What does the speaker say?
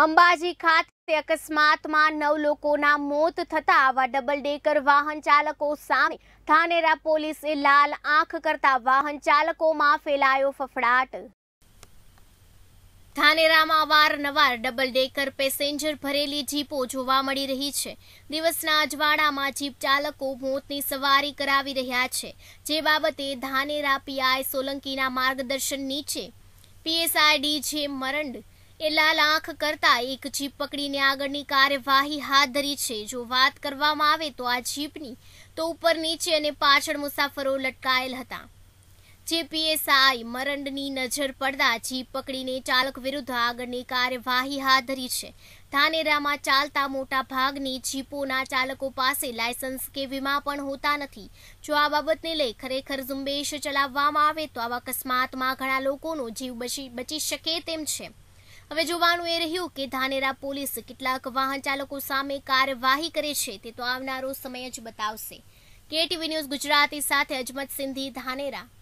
અંબાજી ખાતે અકસ્માતમાં નવ લોકોના મોત થતા આવા ડબલ ડેકર વાહન ચાલકો સામે થાનેરા પોલીસે લાલ આંખ કરતા વાહન ચાલકોમાં ફેલાયો ફફડાટ થાનેરામાં વારનવાર ડબલ ડેકર પેસેન્જર ભરેલી જીપો જોવા મળી રહી છે દિવસના અજવાળામાં જીપ ચાલકો મોતની સવારી કરાવી રહ્યા છે જે બાબતે ધાનેરા પીઆઈ સોલંકીના માર્ગદર્શન નીચે પીએસઆઈડી જે મરંડ એ લાલ આંખ કરતા એક જીપ પકડીને આગળની કાર્યવાહી હાથ ધરી છે જો વાત કરવામાં આવે તો આ જીપની તો ઉપર નીચે અને પાછળ મુસાફરો લટકાયેલ હતા જેપીએસઆઈ મરંડની નજર પડતા જીપ પકડીને ચાલક વિરુદ્ધ આગળની કાર્યવાહી હાથ ધરી છે ધાનેરામાં ચાલતા મોટા ભાગની જીપોના ચાલકો પાસે લાયસન્સ કે વીમા પણ હોતા નથી જો આ બાબતને લઈ ખરેખર ઝુંબેશ ચલાવવામાં આવે તો આવા અકસ્માતમાં ઘણા લોકોનો જીવ બચી બચી શકે તેમ છે હવે જોવાનું એ રહ્યું કે ધાનેરા પોલીસ કેટલાક વાહન ચાલકો સામે કાર્યવાહી કરે છે તે તો આવનારો સમય જ બતાવશે કેટીવી ન્યૂઝ ગુજરાતી સાથે અજમત સિંધી ધાનેરા